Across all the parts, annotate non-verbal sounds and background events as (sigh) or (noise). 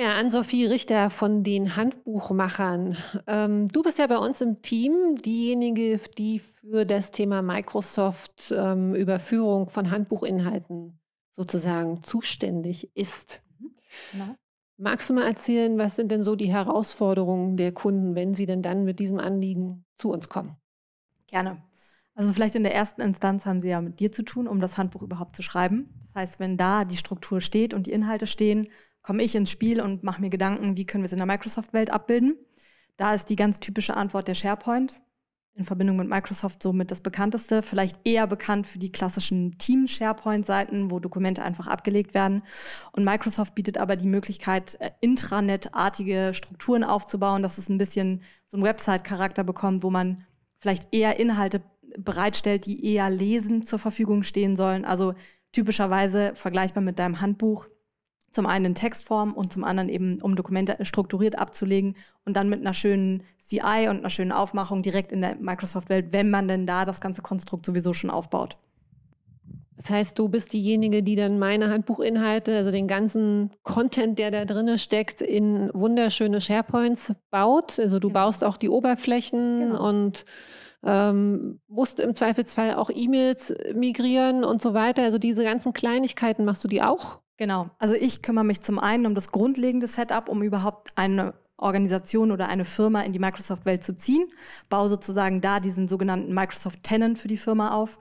Ja, Ann-Sophie Richter von den Handbuchmachern. Ähm, du bist ja bei uns im Team diejenige, die für das Thema Microsoft ähm, Überführung von Handbuchinhalten sozusagen zuständig ist. Mhm, Na? Genau. Magst du mal erzählen, was sind denn so die Herausforderungen der Kunden, wenn sie denn dann mit diesem Anliegen zu uns kommen? Gerne. Also vielleicht in der ersten Instanz haben sie ja mit dir zu tun, um das Handbuch überhaupt zu schreiben. Das heißt, wenn da die Struktur steht und die Inhalte stehen, komme ich ins Spiel und mache mir Gedanken, wie können wir es in der Microsoft-Welt abbilden. Da ist die ganz typische Antwort der SharePoint. In Verbindung mit Microsoft somit das bekannteste, vielleicht eher bekannt für die klassischen Team-SharePoint-Seiten, wo Dokumente einfach abgelegt werden. Und Microsoft bietet aber die Möglichkeit, äh, intranetartige Strukturen aufzubauen, dass es ein bisschen so einen Website-Charakter bekommt, wo man vielleicht eher Inhalte bereitstellt, die eher lesend zur Verfügung stehen sollen. Also typischerweise vergleichbar mit deinem Handbuch, zum einen in Textform und zum anderen eben, um Dokumente strukturiert abzulegen und dann mit einer schönen CI und einer schönen Aufmachung direkt in der Microsoft-Welt, wenn man denn da das ganze Konstrukt sowieso schon aufbaut. Das heißt, du bist diejenige, die dann meine Handbuchinhalte, also den ganzen Content, der da drin steckt, in wunderschöne SharePoints baut. Also du genau. baust auch die Oberflächen genau. und ähm, musst im Zweifelsfall auch E-Mails migrieren und so weiter. Also diese ganzen Kleinigkeiten machst du die auch? Genau. Also ich kümmere mich zum einen um das grundlegende Setup, um überhaupt eine Organisation oder eine Firma in die Microsoft-Welt zu ziehen, baue sozusagen da diesen sogenannten Microsoft-Tenant für die Firma auf.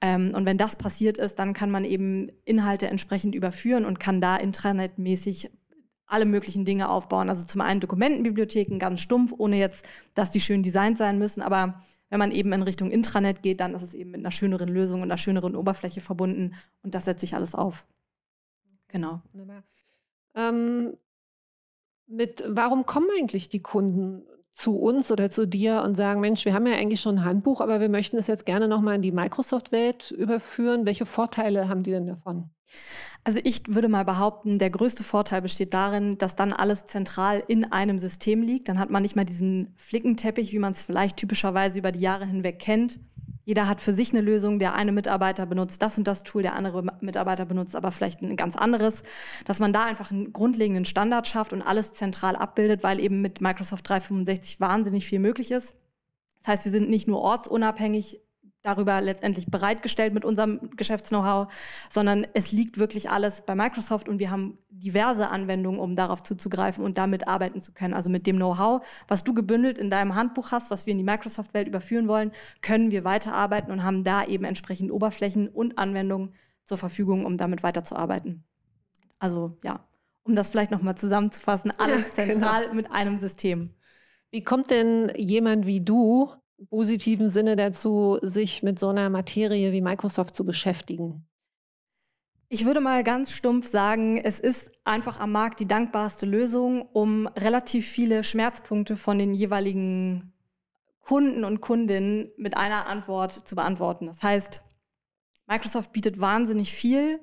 Ähm, und wenn das passiert ist, dann kann man eben Inhalte entsprechend überführen und kann da intranetmäßig alle möglichen Dinge aufbauen. Also zum einen Dokumentenbibliotheken ganz stumpf, ohne jetzt, dass die schön designt sein müssen, aber wenn man eben in Richtung Intranet geht, dann ist es eben mit einer schöneren Lösung und einer schöneren Oberfläche verbunden und das setzt sich alles auf. Genau. Ähm, mit, warum kommen eigentlich die Kunden zu uns oder zu dir und sagen, Mensch, wir haben ja eigentlich schon ein Handbuch, aber wir möchten es jetzt gerne nochmal in die Microsoft-Welt überführen. Welche Vorteile haben die denn davon? Also ich würde mal behaupten, der größte Vorteil besteht darin, dass dann alles zentral in einem System liegt. Dann hat man nicht mal diesen Flickenteppich, wie man es vielleicht typischerweise über die Jahre hinweg kennt, jeder hat für sich eine Lösung. Der eine Mitarbeiter benutzt das und das Tool, der andere Mitarbeiter benutzt aber vielleicht ein ganz anderes. Dass man da einfach einen grundlegenden Standard schafft und alles zentral abbildet, weil eben mit Microsoft 365 wahnsinnig viel möglich ist. Das heißt, wir sind nicht nur ortsunabhängig darüber letztendlich bereitgestellt mit unserem geschäftsknow how sondern es liegt wirklich alles bei Microsoft und wir haben diverse Anwendungen, um darauf zuzugreifen und damit arbeiten zu können. Also mit dem Know-how, was du gebündelt in deinem Handbuch hast, was wir in die Microsoft-Welt überführen wollen, können wir weiterarbeiten und haben da eben entsprechend Oberflächen und Anwendungen zur Verfügung, um damit weiterzuarbeiten. Also ja, um das vielleicht nochmal zusammenzufassen, alles ja, (laughs) genau. zentral genau. mit einem System. Wie kommt denn jemand wie du im positiven Sinne dazu, sich mit so einer Materie wie Microsoft zu beschäftigen? Ich würde mal ganz stumpf sagen, es ist einfach am Markt die dankbarste Lösung, um relativ viele Schmerzpunkte von den jeweiligen Kunden und Kundinnen mit einer Antwort zu beantworten. Das heißt, Microsoft bietet wahnsinnig viel,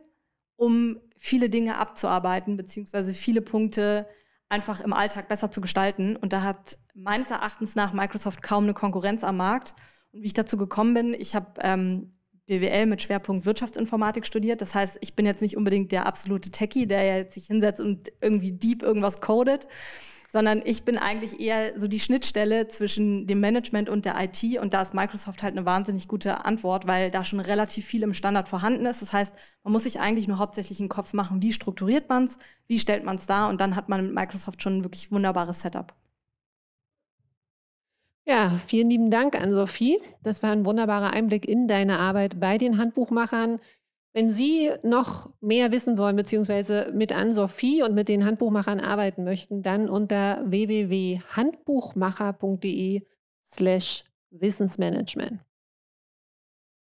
um viele Dinge abzuarbeiten, beziehungsweise viele Punkte einfach im Alltag besser zu gestalten. Und da hat meines Erachtens nach Microsoft kaum eine Konkurrenz am Markt. Und wie ich dazu gekommen bin, ich habe ähm, BWL mit Schwerpunkt Wirtschaftsinformatik studiert. Das heißt, ich bin jetzt nicht unbedingt der absolute Techie, der jetzt sich hinsetzt und irgendwie deep irgendwas codet, sondern ich bin eigentlich eher so die Schnittstelle zwischen dem Management und der IT. Und da ist Microsoft halt eine wahnsinnig gute Antwort, weil da schon relativ viel im Standard vorhanden ist. Das heißt, man muss sich eigentlich nur hauptsächlich einen Kopf machen, wie strukturiert man es, wie stellt man es dar und dann hat man mit Microsoft schon ein wirklich wunderbares Setup. Ja, vielen lieben Dank an Sophie. Das war ein wunderbarer Einblick in deine Arbeit bei den Handbuchmachern. Wenn Sie noch mehr wissen wollen, beziehungsweise mit an Sophie und mit den Handbuchmachern arbeiten möchten, dann unter www.handbuchmacher.de slash Wissensmanagement.